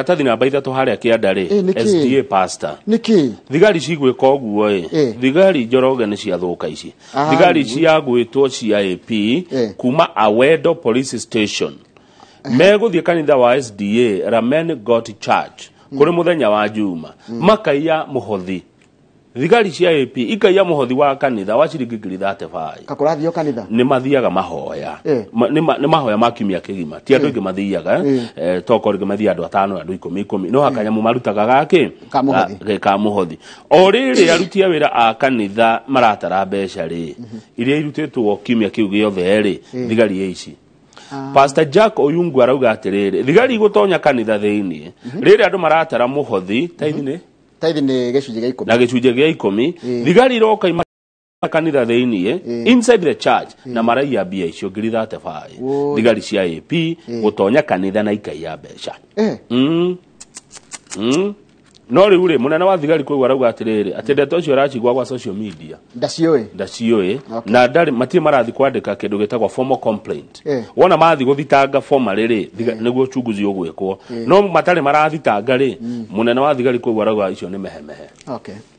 Gatathi namba ithatå harä eh, a kä anda rä nä thigari cigwä ka å guo eh. thigari njoroge nä ciathå ka ici ah, thigari ciagwä two cia ap eh. kuma awendo police station megå thiä kanitha wa sda ramen got church kå rä må thenya wa juma mm. makaiya må hothi thigari cia AP ikaia muhothi wa kanitha wa ciringi ngiri thate bai kakora thio kanitha ni mathiaga mahoya eh. Ma, ni, ma, ni mahoya ma kiumia kigima ti andu eh. ingi mathiaga eh. eh, toko ringi mathia andu atano andu ikumi ikumi no hakanyamu eh. marutaga gaki ka muhothi o riri aruti a wira a kanitha maratara mbeca ri mm -hmm. iria irutitwo kiumia kiu giothe ri eh. thigari ici Ah. pastor jack oyungu arauga atiriri thigari igutonya kanitha thiini mm -hmm. riri andu maratara muhothi taithi mhm. ni mm -hmm taithi nä gä cunjä gä ikå mi na gä cunjä gä ikå thigari iroka kanitha thiini inside the church na ya bia icio ngiri thate baä thigari cia ap gå tonya kanitha na ikaiya mm. mm no rä u rä må nene wa thigari kå u arauga atä rä rä atä ndeto å cio aracigwa gwa social media ndaciå ä okay. na matirä marathi kwandä ka kä ndå gä tagwo wona mathi gå thitanga boma rä nä guo chunguzi å gwä kwo no matarä marathitanga rä må mm. nene wa thigari kå u arauga icio nä mehemehe okay.